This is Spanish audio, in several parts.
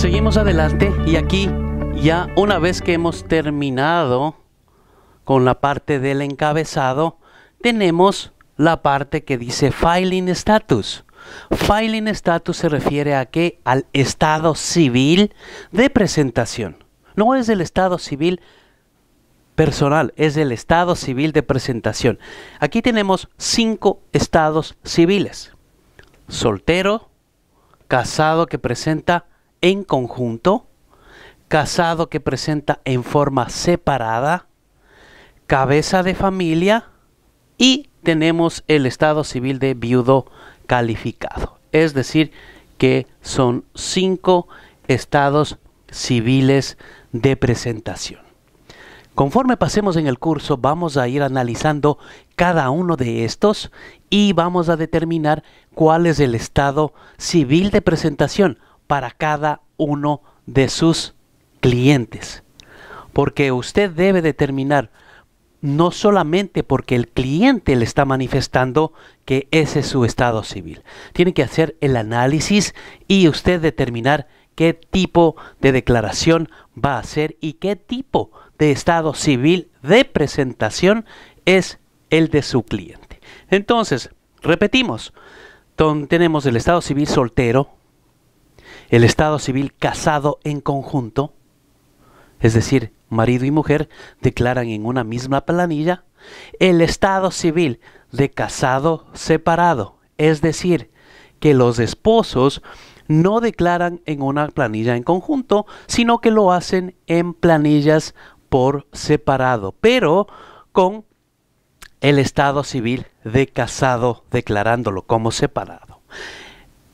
Seguimos adelante y aquí ya una vez que hemos terminado con la parte del encabezado, tenemos la parte que dice filing status. Filing status se refiere a qué? Al estado civil de presentación. No es el estado civil personal, es el estado civil de presentación. Aquí tenemos cinco estados civiles. Soltero, casado que presenta en conjunto, casado que presenta en forma separada, cabeza de familia y tenemos el estado civil de viudo calificado. Es decir, que son cinco estados civiles de presentación. Conforme pasemos en el curso, vamos a ir analizando cada uno de estos y vamos a determinar cuál es el estado civil de presentación para cada uno de sus clientes. Porque usted debe determinar no solamente porque el cliente le está manifestando que ese es su estado civil. Tiene que hacer el análisis y usted determinar qué tipo de declaración va a hacer y qué tipo de estado civil de presentación es el de su cliente. Entonces, repetimos, tenemos el estado civil soltero, el Estado civil casado en conjunto, es decir, marido y mujer, declaran en una misma planilla el Estado civil de casado separado, es decir, que los esposos no declaran en una planilla en conjunto, sino que lo hacen en planillas por separado, pero con el estado civil de casado declarándolo como separado.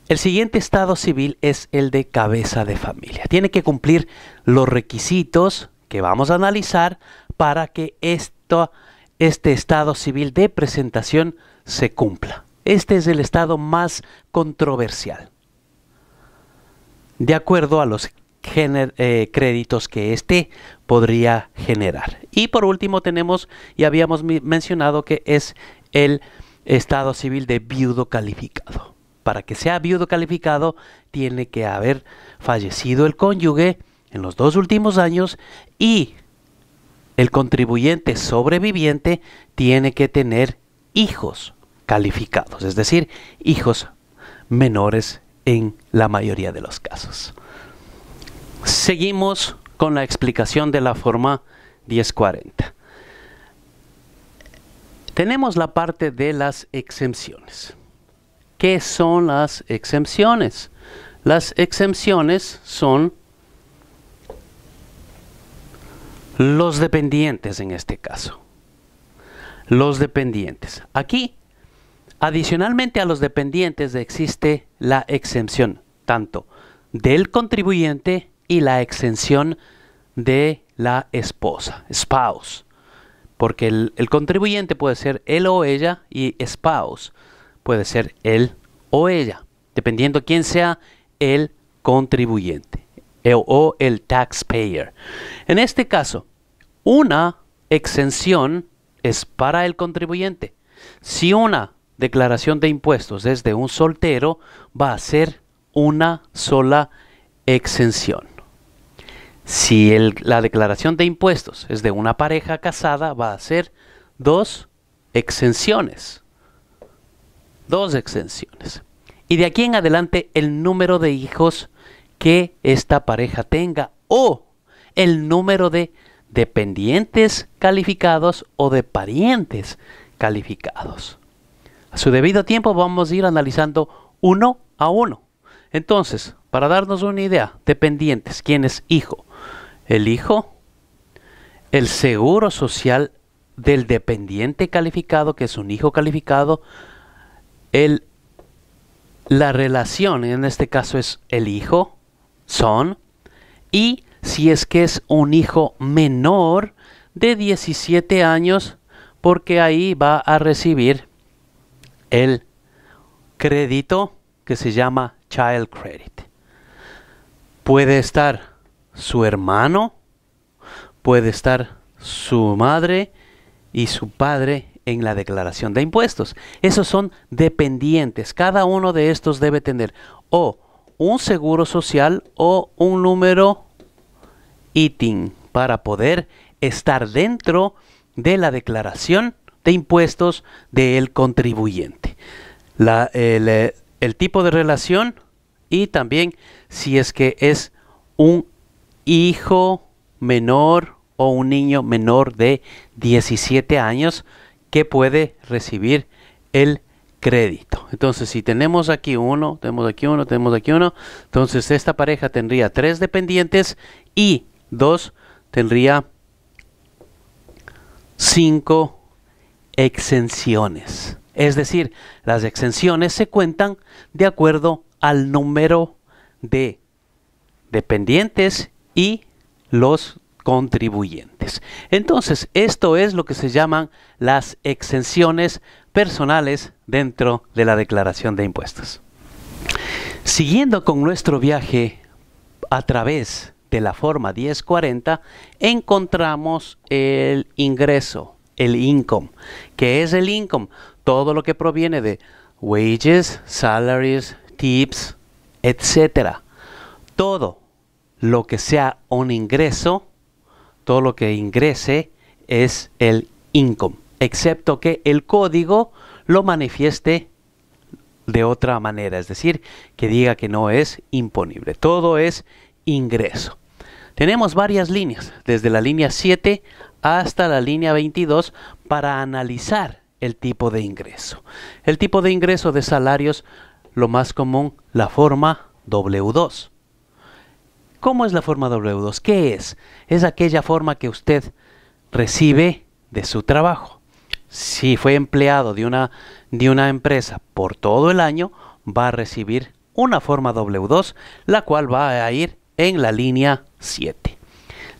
El siguiente estado civil es el de cabeza de familia. Tiene que cumplir los requisitos que vamos a analizar para que esto, este estado civil de presentación se cumpla. Este es el estado más controversial. De acuerdo a los eh, créditos que este podría generar. Y por último tenemos, y habíamos mencionado que es el estado civil de viudo calificado para que sea viudo calificado, tiene que haber fallecido el cónyuge en los dos últimos años y el contribuyente sobreviviente tiene que tener hijos calificados, es decir, hijos menores en la mayoría de los casos. Seguimos con la explicación de la forma 1040. Tenemos la parte de las exenciones. ¿Qué son las exenciones? Las exenciones son los dependientes en este caso. Los dependientes. Aquí, adicionalmente a los dependientes existe la exención, tanto del contribuyente y la exención de la esposa, spouse. Porque el contribuyente puede ser él o ella y spouse puede ser él o ella, dependiendo quién sea el contribuyente eh, o el taxpayer. En este caso, una exención es para el contribuyente. Si una declaración de impuestos es de un soltero, va a ser una sola exención. Si la declaración de impuestos es de una pareja casada, va a ser dos exenciones dos exenciones. Y de aquí en adelante el número de hijos que esta pareja tenga o el número de dependientes calificados o de parientes calificados. A su debido tiempo vamos a ir analizando uno a uno. Entonces, para darnos una idea, dependientes, ¿quién es hijo? El hijo, el seguro social del dependiente calificado, que es un hijo calificado, el, la relación, en este caso es el hijo, son, y si es que es un hijo menor de 17 años, porque ahí va a recibir el crédito que se llama Child Credit. Puede estar su hermano, puede estar su madre y su padre en la declaración de impuestos. Esos son dependientes. Cada uno de estos debe tener o un seguro social o un número ITIN para poder estar dentro de la declaración de impuestos del contribuyente. Eh, el tipo de relación y también si es que es un hijo menor o un niño menor de 17 años, que puede recibir el crédito. Entonces, si tenemos aquí uno, tenemos aquí uno, tenemos aquí uno, entonces esta pareja tendría tres dependientes y dos tendría cinco exenciones. Es decir, las exenciones se cuentan de acuerdo al número de dependientes y los contribuyentes. Entonces, esto es lo que se llaman las exenciones personales dentro de la declaración de impuestos. Siguiendo con nuestro viaje a través de la forma 1040, encontramos el ingreso, el income. que es el income? Todo lo que proviene de wages, salaries, tips, etcétera. Todo lo que sea un ingreso todo lo que ingrese es el income, excepto que el código lo manifieste de otra manera, es decir, que diga que no es imponible. Todo es ingreso. Tenemos varias líneas, desde la línea 7 hasta la línea 22, para analizar el tipo de ingreso. El tipo de ingreso de salarios, lo más común, la forma W2. ¿Cómo es la forma W2? ¿Qué es? Es aquella forma que usted recibe de su trabajo. Si fue empleado de una, de una empresa por todo el año, va a recibir una forma W2, la cual va a ir en la línea 7.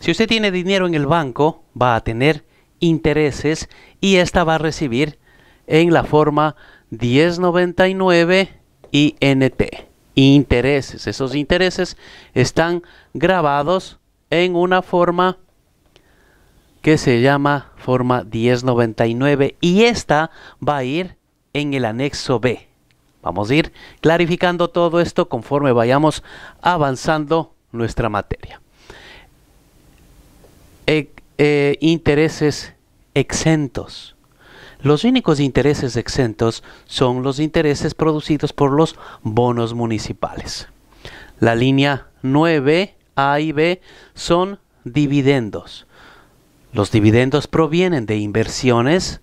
Si usted tiene dinero en el banco, va a tener intereses y esta va a recibir en la forma 1099 INT intereses. Esos intereses están grabados en una forma que se llama forma 1099 y esta va a ir en el anexo B. Vamos a ir clarificando todo esto conforme vayamos avanzando nuestra materia. E, eh, intereses exentos. Los únicos intereses exentos son los intereses producidos por los bonos municipales. La línea 9, A y B son dividendos. Los dividendos provienen de inversiones.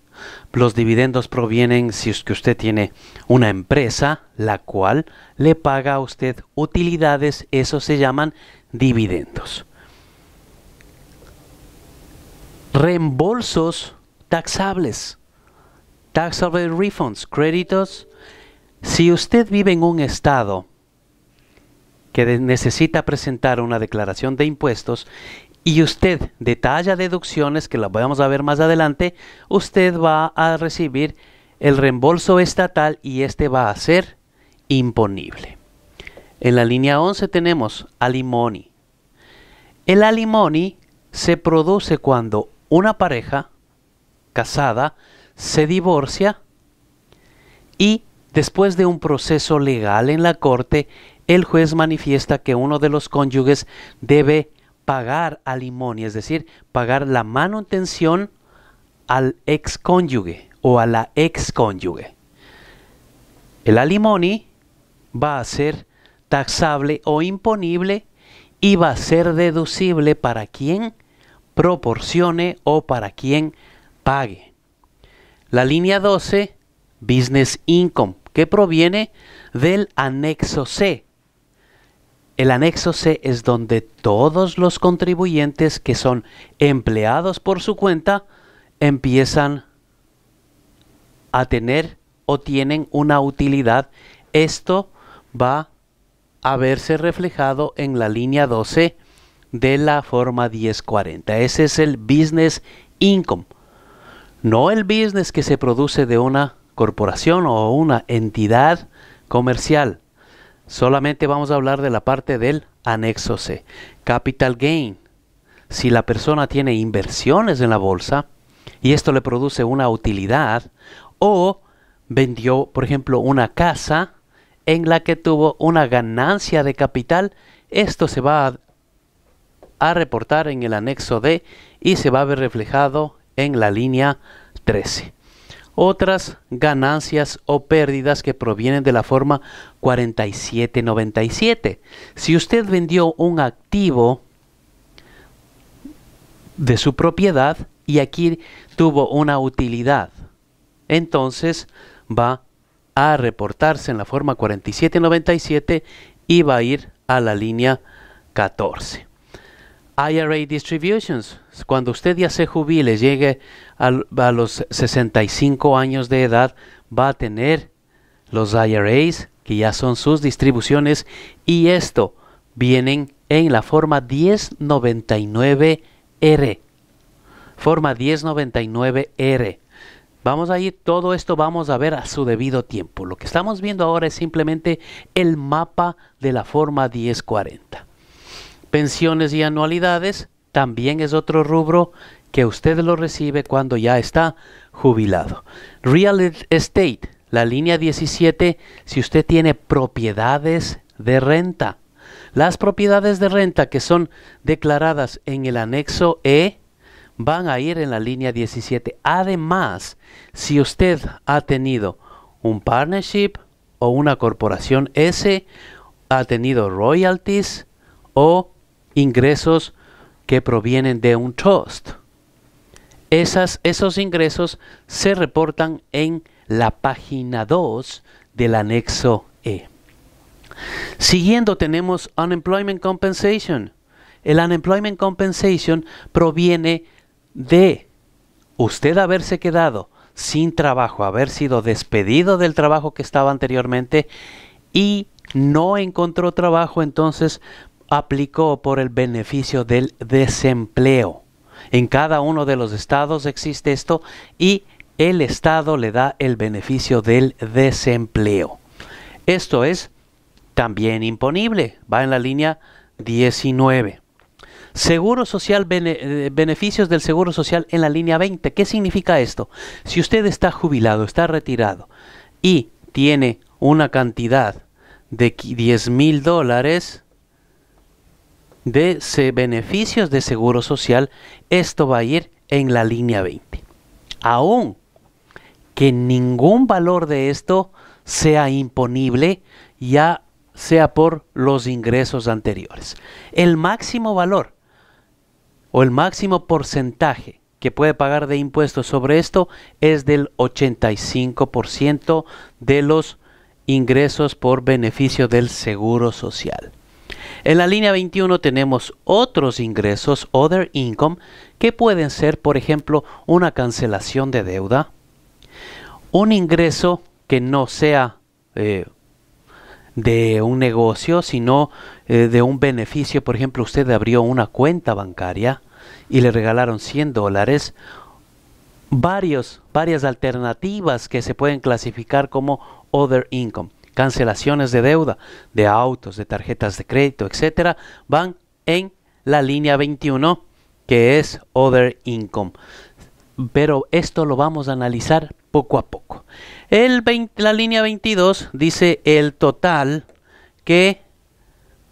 Los dividendos provienen si es que usted tiene una empresa, la cual le paga a usted utilidades, eso se llaman dividendos. Reembolsos taxables taxable refunds, créditos. Si usted vive en un estado que necesita presentar una declaración de impuestos y usted detalla deducciones que las vamos a ver más adelante, usted va a recibir el reembolso estatal y este va a ser imponible. En la línea 11 tenemos alimony. El alimony se produce cuando una pareja casada se divorcia y después de un proceso legal en la corte, el juez manifiesta que uno de los cónyuges debe pagar alimony, es decir, pagar la manutención al cónyuge o a la ex cónyuge. El alimony va a ser taxable o imponible y va a ser deducible para quien proporcione o para quien pague. La línea 12, Business Income, que proviene del anexo C. El anexo C es donde todos los contribuyentes que son empleados por su cuenta empiezan a tener o tienen una utilidad. Esto va a verse reflejado en la línea 12 de la forma 1040. Ese es el business income no el business que se produce de una corporación o una entidad comercial. Solamente vamos a hablar de la parte del anexo C, capital gain. Si la persona tiene inversiones en la bolsa y esto le produce una utilidad o vendió, por ejemplo, una casa en la que tuvo una ganancia de capital, esto se va a, reportar en el anexo D y se va a ver reflejado en la línea 13. Otras ganancias o pérdidas que provienen de la forma 4797. Si usted vendió un activo de su propiedad y aquí tuvo una utilidad, entonces va a reportarse en la forma 4797 y va a ir a la línea 14. IRA distributions. Cuando usted ya se jubile, llegue a, los 65 años de edad, va a tener los IRAs, que ya son sus distribuciones, y esto vienen en la forma 1099R. Forma 1099R. Vamos a ir, todo esto vamos a ver a su debido tiempo. Lo que estamos viendo ahora es simplemente el mapa de la forma 1040. Pensiones y anualidades también es otro rubro que usted lo recibe cuando ya está jubilado. Real Estate, la línea 17, si usted tiene propiedades de renta. Las propiedades de renta que son declaradas en el anexo E van a ir en la línea 17. Además, si usted ha tenido un partnership o una corporación S, ha tenido royalties o ingresos que provienen de un trust. Esas, esos ingresos se reportan en la página 2 del anexo E. Siguiendo tenemos Unemployment Compensation. El Unemployment Compensation proviene de usted haberse quedado sin trabajo, haber sido despedido del trabajo que estaba anteriormente y no encontró trabajo, entonces aplicó por el beneficio del desempleo. En cada uno de los estados existe esto y el estado le da el beneficio del desempleo. Esto es también imponible, va en la línea 19. Seguro social, eh, beneficios del seguro social en la línea 20. ¿Qué significa esto? Si usted está jubilado, está retirado y tiene una cantidad de 10 mil dólares, de beneficios de seguro social, esto va a ir en la línea 20. Aún que ningún valor de esto sea imponible, ya sea por los ingresos anteriores. El máximo valor o el máximo porcentaje que puede pagar de impuestos sobre esto es del 85% de los ingresos por beneficio del seguro social. En la línea 21 tenemos otros ingresos, other income, que pueden ser, por ejemplo, una cancelación de deuda, un ingreso que no sea eh, de un negocio, sino eh, de un beneficio. Por ejemplo, usted abrió una cuenta bancaria y le regalaron 100 dólares. Varios, varias alternativas que se pueden clasificar como other income cancelaciones de deuda, de autos, de tarjetas de crédito, etcétera, van en la línea 21, que es Other Income. Pero esto lo vamos a analizar poco a poco. El la línea 22 dice el total que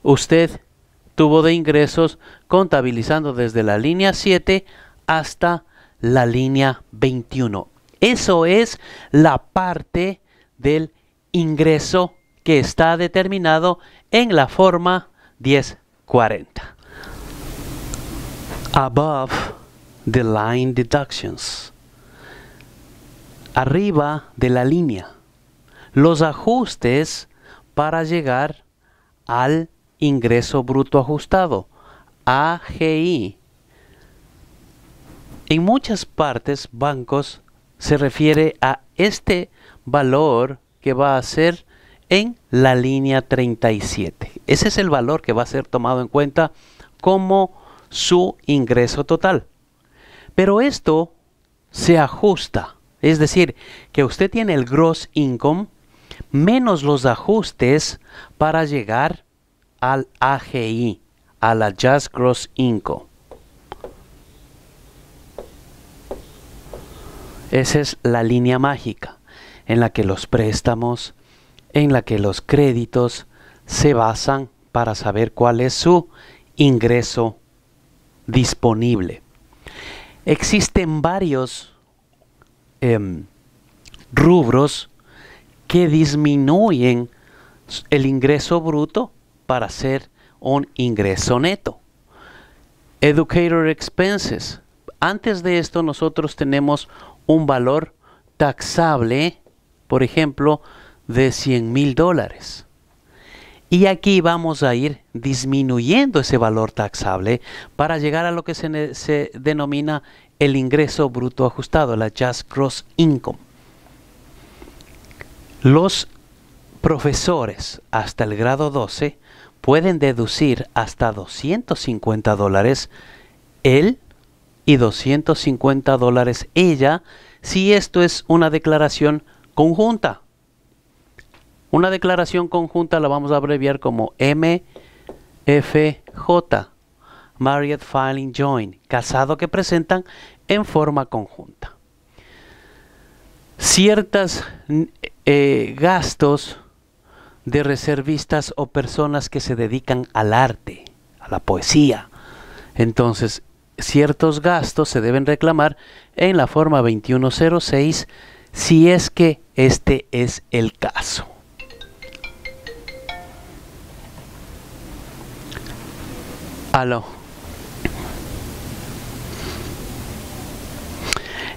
usted tuvo de ingresos contabilizando desde la línea 7 hasta la línea 21. Eso es la parte del ingreso que está determinado en la forma 1040. Above the line deductions. Arriba de la línea. Los ajustes para llegar al ingreso bruto ajustado, AGI. En muchas partes, bancos se refiere a este valor que va a ser en la línea 37. Ese es el valor que va a ser tomado en cuenta como su ingreso total. Pero esto se ajusta, es decir, que usted tiene el gross income menos los ajustes para llegar al AGI, a la Gross Income. Esa es la línea mágica en la que los préstamos, en la que los créditos se basan para saber cuál es su ingreso disponible. Existen varios em, rubros que disminuyen el ingreso bruto para ser un ingreso neto. Educator expenses. Antes de esto nosotros tenemos un valor taxable por ejemplo, de 100 mil dólares. Y aquí vamos a ir disminuyendo ese valor taxable para llegar a lo que se, denomina el ingreso bruto ajustado, la Just Gross Income. Los profesores hasta el grado 12 pueden deducir hasta 250 dólares él y 250 dólares ella si esto es una declaración conjunta. Una declaración conjunta la vamos a abreviar como MFJ, Marriott Filing Joint, casado que presentan en forma conjunta. Ciertos eh, gastos de reservistas o personas que se dedican al arte, a la poesía. Entonces, ciertos gastos se deben reclamar en la forma 2106 si es que este es el caso. Aló.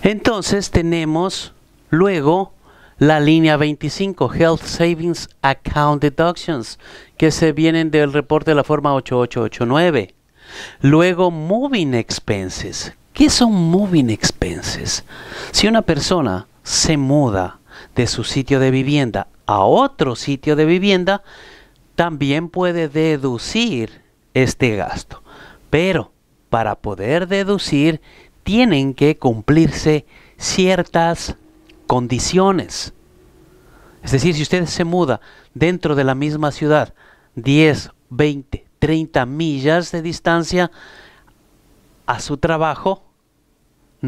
Entonces tenemos luego la línea 25, Health Savings Account Deductions, que se vienen del reporte de la forma 8889. Luego, Moving Expenses. ¿Qué son Moving Expenses? Si una persona se muda de su sitio de vivienda a otro sitio de vivienda, también puede deducir este gasto. Pero para poder deducir tienen que cumplirse ciertas condiciones. Es decir, si usted se muda dentro de la misma ciudad 10, 20, 30 millas de distancia a su trabajo,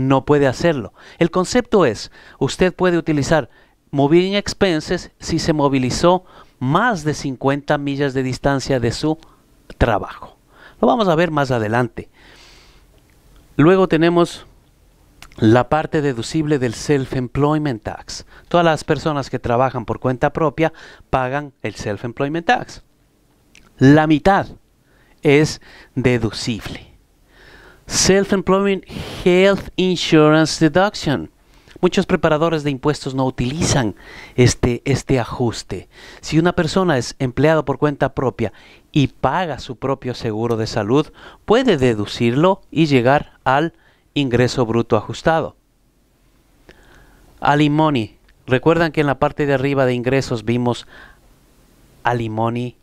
no puede hacerlo. El concepto es, usted puede utilizar moving expenses si se movilizó más de 50 millas de distancia de su trabajo. Lo vamos a ver más adelante. Luego tenemos la parte deducible del Self-Employment Tax. Todas las personas que trabajan por cuenta propia pagan el Self-Employment Tax. La mitad es deducible. Self-Employment Health Insurance Deduction. Muchos preparadores de impuestos no utilizan este, este ajuste. Si una persona es empleado por cuenta propia y paga su propio seguro de salud, puede deducirlo y llegar al ingreso bruto ajustado. Alimony. Recuerdan que en la parte de arriba de ingresos vimos alimony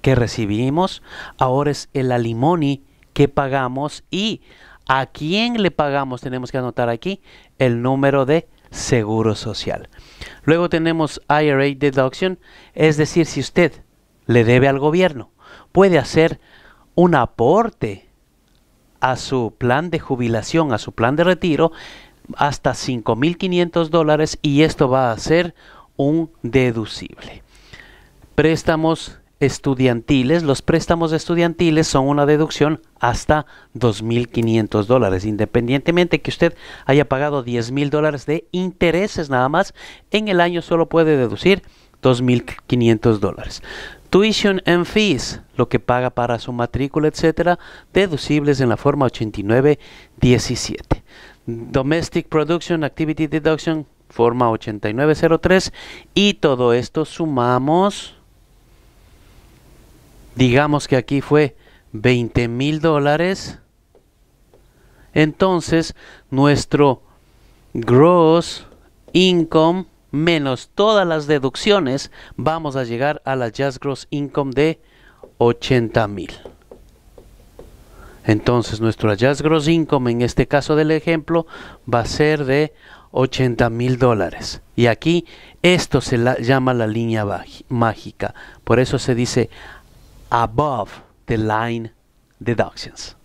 que recibimos. Ahora es el alimony que pagamos y a quién le pagamos. Tenemos que anotar aquí el número de seguro social. Luego tenemos IRA deduction, es decir, si usted le debe al gobierno, puede hacer un aporte a su plan de jubilación, a su plan de retiro, hasta 5.500 dólares y esto va a ser un deducible. Préstamos estudiantiles, los préstamos estudiantiles son una deducción hasta 2.500 dólares, independientemente que usted haya pagado 10.000 dólares de intereses nada más, en el año solo puede deducir 2.500 dólares. Tuition and fees, lo que paga para su matrícula, etcétera, deducibles en la forma 8917. Domestic Production Activity Deduction, forma 8903. Y todo esto sumamos digamos que aquí fue 20 mil dólares, entonces nuestro gross income menos todas las deducciones, vamos a llegar a la just gross income de 80 mil. Entonces nuestro just gross income en este caso del ejemplo va a ser de 80 mil dólares. Y aquí esto se llama la línea mágica. Por eso se dice above the line deductions.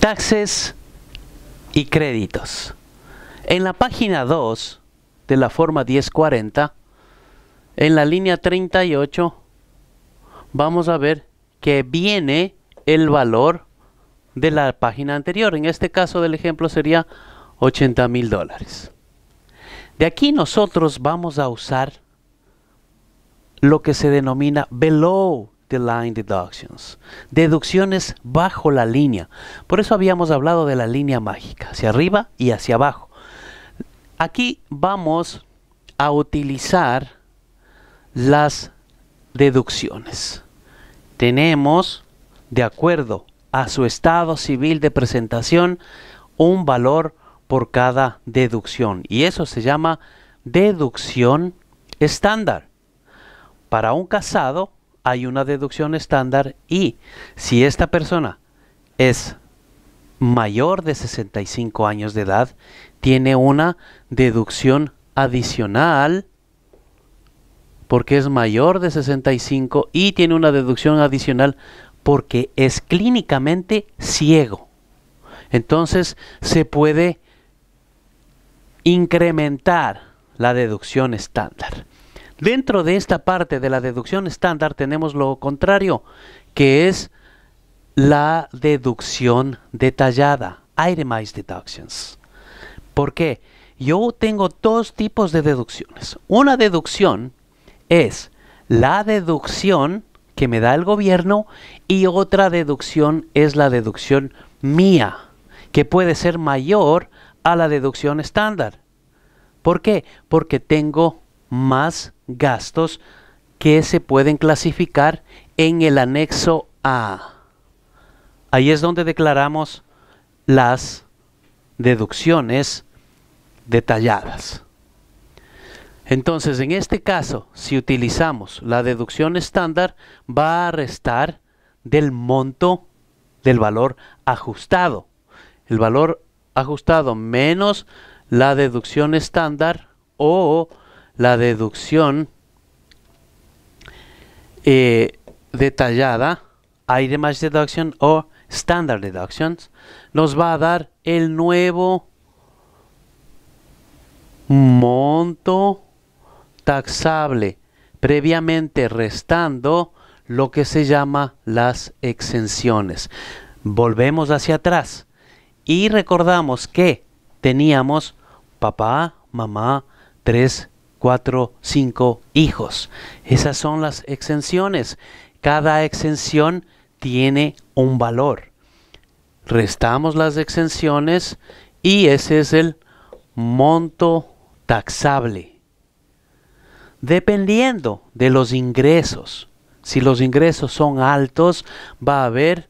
Taxes y créditos. En la página 2 de la forma 1040, en la línea 38, vamos a ver que viene el valor de la página anterior. En este caso del ejemplo sería 80 mil dólares. De aquí nosotros vamos a usar lo que se denomina below the line deductions, deducciones bajo la línea. Por eso habíamos hablado de la línea mágica, hacia arriba y hacia abajo. Aquí vamos a utilizar las deducciones. Tenemos, de acuerdo a su estado civil de presentación, un valor por cada deducción y eso se llama deducción estándar para un casado hay una deducción estándar y si esta persona es mayor de 65 años de edad, tiene una deducción adicional porque es mayor de 65 y tiene una deducción adicional porque es clínicamente ciego. Entonces se puede incrementar la deducción estándar. Dentro de esta parte de la deducción estándar tenemos lo contrario, que es la deducción detallada, itemized deductions. ¿Por qué? Yo tengo dos tipos de deducciones. Una deducción es la deducción que me da el gobierno y otra deducción es la deducción mía, que puede ser mayor a la deducción estándar. ¿Por qué? Porque tengo más gastos que se pueden clasificar en el anexo A. Ahí es donde declaramos las deducciones detalladas. Entonces, en este caso, si utilizamos la deducción estándar, va a restar del monto del valor ajustado. El valor ajustado menos la deducción estándar o la deducción eh, detallada, itemized deduction o standard deductions, nos va a dar el nuevo monto taxable, previamente restando lo que se llama las exenciones. Volvemos hacia atrás y recordamos que teníamos papá, mamá, tres cuatro, cinco hijos. Esas son las exenciones. Cada exención tiene un valor. Restamos las exenciones y ese es el monto taxable. Dependiendo de los ingresos. Si los ingresos son altos, va a haber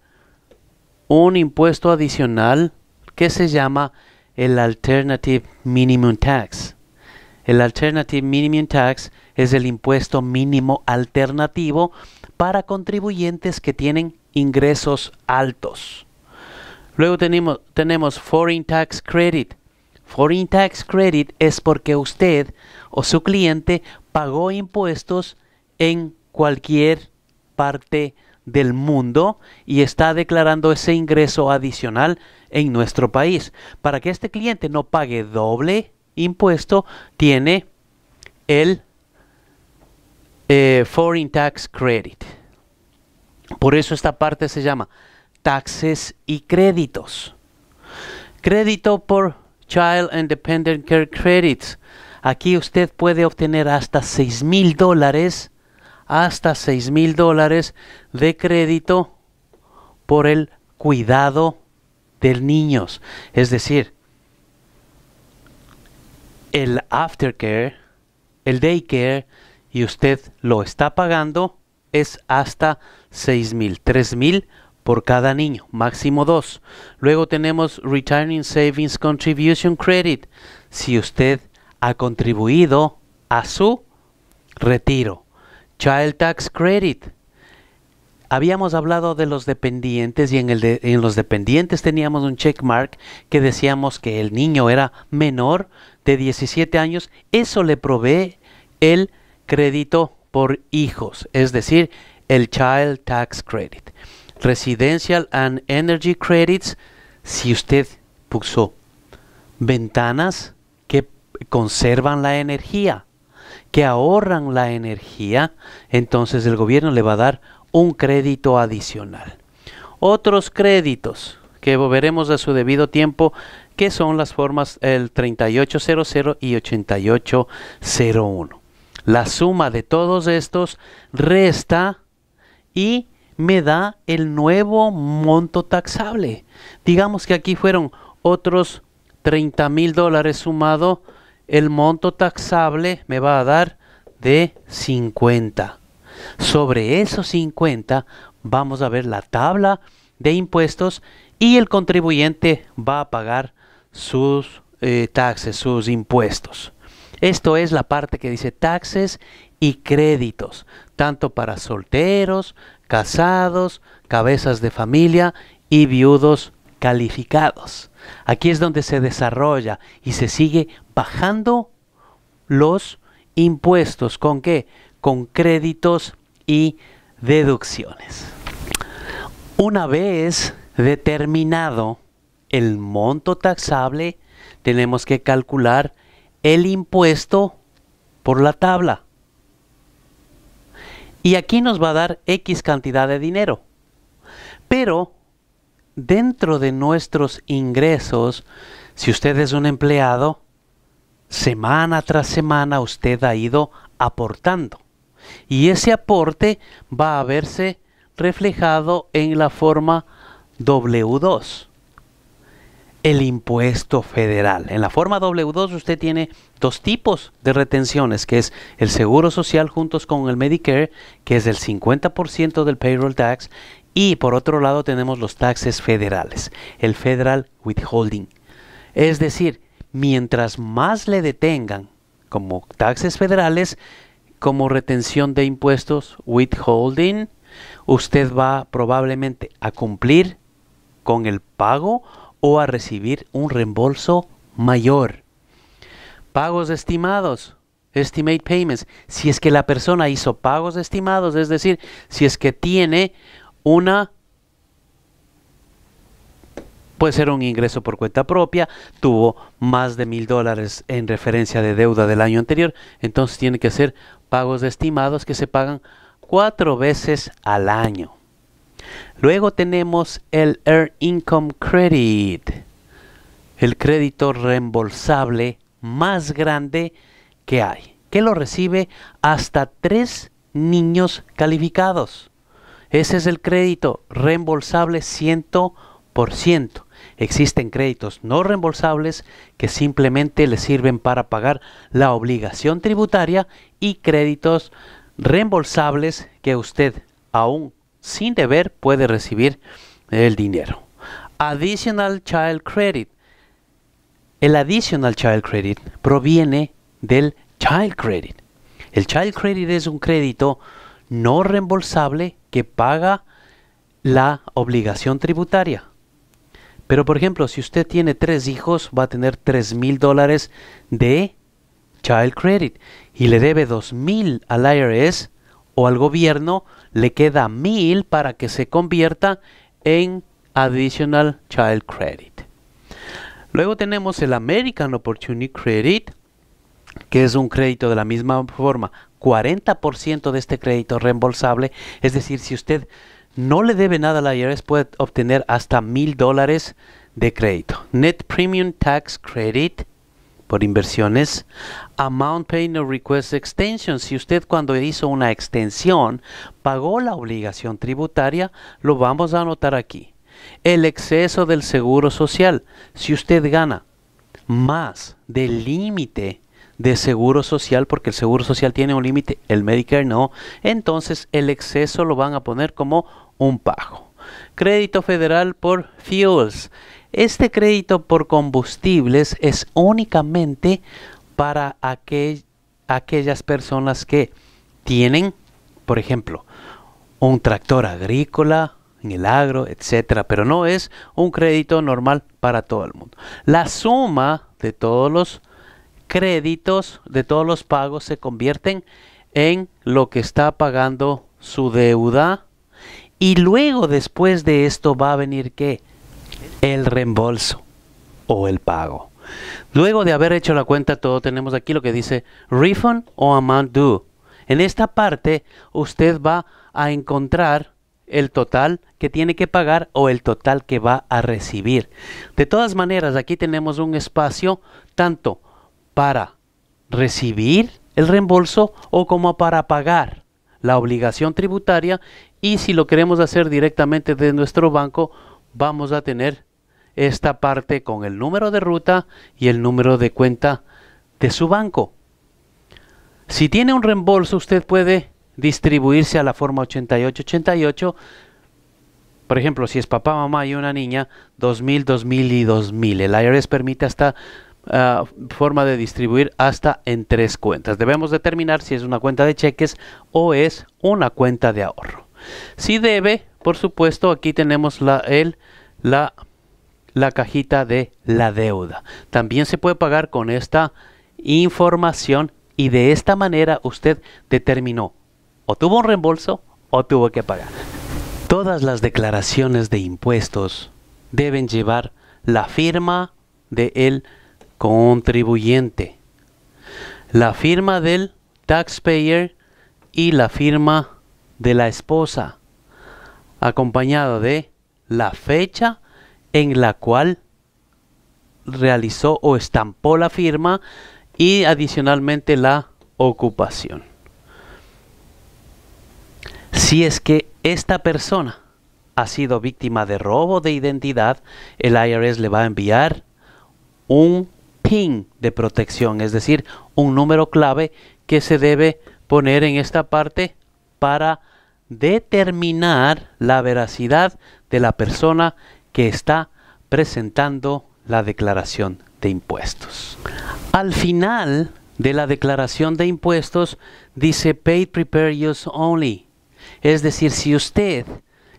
un impuesto adicional que se llama el Alternative Minimum Tax. El Alternative Minimum Tax es el impuesto mínimo alternativo para contribuyentes que tienen ingresos altos. Luego tenemos, Foreign Tax Credit. Foreign Tax Credit es porque usted o su cliente pagó impuestos en cualquier parte del mundo y está declarando ese ingreso adicional en nuestro país. Para que este cliente no pague doble, impuesto tiene el eh, Foreign Tax Credit. Por eso esta parte se llama taxes y créditos. Crédito por Child and Dependent Care Credits. Aquí usted puede obtener hasta 6 mil dólares, hasta 6 mil dólares de crédito por el cuidado de niños. Es decir, el aftercare, el daycare, y usted lo está pagando, es hasta 6 mil, 3 mil por cada niño, máximo dos. Luego tenemos Returning Savings Contribution Credit, si usted ha contribuido a su retiro. Child Tax Credit. Habíamos hablado de los dependientes y en, en los dependientes teníamos un checkmark que decíamos que el niño era menor de 17 años, eso le provee el crédito por hijos, es decir, el Child Tax Credit. Residential and Energy Credits, si usted puso ventanas que conservan la energía, que ahorran la energía, entonces el gobierno le va a dar un crédito adicional. Otros créditos que volveremos a su debido tiempo que son las formas el 3800 y 8801. La suma de todos estos resta y me da el nuevo monto taxable. Digamos que aquí fueron otros 30 mil dólares sumado, el monto taxable me va a dar de 50. Sobre esos 50 vamos a ver la tabla de impuestos y el contribuyente va a pagar sus eh, taxes, sus impuestos. Esto es la parte que dice taxes y créditos, tanto para solteros, casados, cabezas de familia y viudos calificados. Aquí es donde se desarrolla y se sigue bajando los impuestos. ¿Con qué? Con créditos y deducciones. Una vez determinado el monto taxable, tenemos que calcular el impuesto por la tabla. Y aquí nos va a dar X cantidad de dinero. Pero dentro de nuestros ingresos, si usted es un empleado, semana tras semana usted ha ido aportando. Y ese aporte va a verse reflejado en la forma W2 el impuesto federal. En la forma W2 usted tiene dos tipos de retenciones, que es el Seguro Social juntos con el Medicare, que es el 50% del payroll tax, y por otro lado tenemos los taxes federales, el Federal Withholding. Es decir, mientras más le detengan como taxes federales, como retención de impuestos, withholding, usted va probablemente a cumplir con el pago o a recibir un reembolso mayor. Pagos estimados, estimate payments, si es que la persona hizo pagos estimados, es decir, si es que tiene una puede ser un ingreso por cuenta propia, tuvo más de mil dólares en referencia de deuda del año anterior, entonces tiene que hacer pagos estimados que se pagan cuatro veces al año. Luego tenemos el Earn Income Credit, el crédito reembolsable más grande que hay, que lo recibe hasta tres niños calificados. Ese es el crédito reembolsable 100%. Existen créditos no reembolsables que simplemente le sirven para pagar la obligación tributaria y créditos reembolsables que usted aún sin deber puede recibir el dinero. Additional Child Credit. El Additional Child Credit proviene del Child Credit. El Child Credit es un crédito no reembolsable que paga la obligación tributaria. Pero por ejemplo, si usted tiene tres hijos, va a tener tres mil dólares de Child Credit y le debe dos mil al IRS o al gobierno le queda mil para que se convierta en Additional Child Credit. Luego tenemos el American Opportunity Credit, que es un crédito de la misma forma, 40% de este crédito reembolsable, es decir, si usted no le debe nada a la IRS, puede obtener hasta mil dólares de crédito. Net Premium Tax Credit por inversiones, Amount Paid No Request Extension. Si usted cuando hizo una extensión pagó la obligación tributaria, lo vamos a anotar aquí. El exceso del seguro social. Si usted gana más del límite de seguro social, porque el seguro social tiene un límite, el Medicare no, entonces el exceso lo van a poner como un pago. Crédito federal por fuels. Este crédito por combustibles es únicamente para aquellas personas que tienen, por ejemplo, un tractor agrícola, en el agro, etcétera, pero no es un crédito normal para todo el mundo. La suma de todos los créditos, de todos los pagos se convierten en lo que está pagando su deuda y luego después de esto va a venir qué? El reembolso o el pago. Luego de haber hecho la cuenta, todo tenemos aquí lo que dice refund o amount due. En esta parte, usted va a encontrar el total que tiene que pagar o el total que va a recibir. De todas maneras, aquí tenemos un espacio tanto para recibir el reembolso o como para pagar la obligación tributaria y si lo queremos hacer directamente de nuestro banco, vamos a tener esta parte con el número de ruta y el número de cuenta de su banco. Si tiene un reembolso, usted puede distribuirse a la forma 8888. Por ejemplo, si es papá, mamá y una niña, 2000, 2000 y 2000. El IRS permite esta ah, forma de distribuir hasta en tres cuentas. Debemos determinar si es una cuenta de cheques o es una cuenta de ahorro. Si debe, por supuesto, aquí tenemos la, el, la la cajita de la deuda. También se puede pagar con esta información y de esta manera usted determinó o tuvo un reembolso o tuvo que pagar. Todas las declaraciones de impuestos deben llevar la firma del contribuyente, la firma del taxpayer y la firma de la esposa, acompañado de la fecha en la cual realizó o estampó la firma y adicionalmente la ocupación. Si es que esta persona ha sido víctima de robo de identidad, el IRS le va a enviar un PIN de protección, es decir, un número clave que se debe poner en esta parte para determinar la veracidad de la persona que está presentando la declaración de impuestos. Al final de la declaración de impuestos dice paid prepare only. Es decir, si usted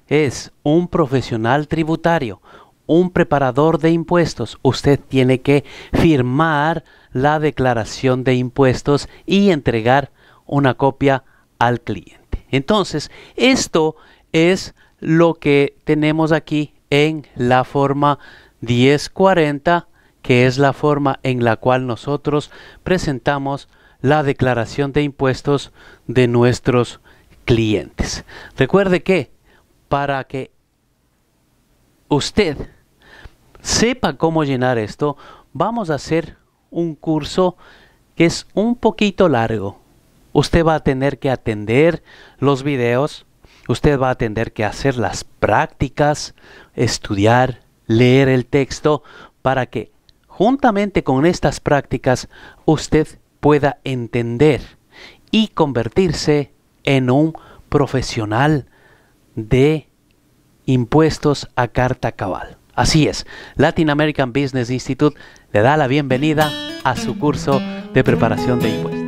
es un profesional tributario, un preparador de impuestos, usted tiene que firmar la declaración de impuestos y entregar una copia al cliente. Entonces, esto es lo que tenemos aquí en la forma 1040, que es la forma en la cual nosotros presentamos la declaración de impuestos de nuestros clientes. Recuerde que para que usted sepa cómo llenar esto, vamos a hacer un curso que es un poquito largo. Usted va a tener que atender los videos, usted va a tener que hacer las prácticas, estudiar, leer el texto, para que juntamente con estas prácticas usted pueda entender y convertirse en un profesional de impuestos a carta cabal. Así es, Latin American Business Institute le da la bienvenida a su curso de preparación de impuestos.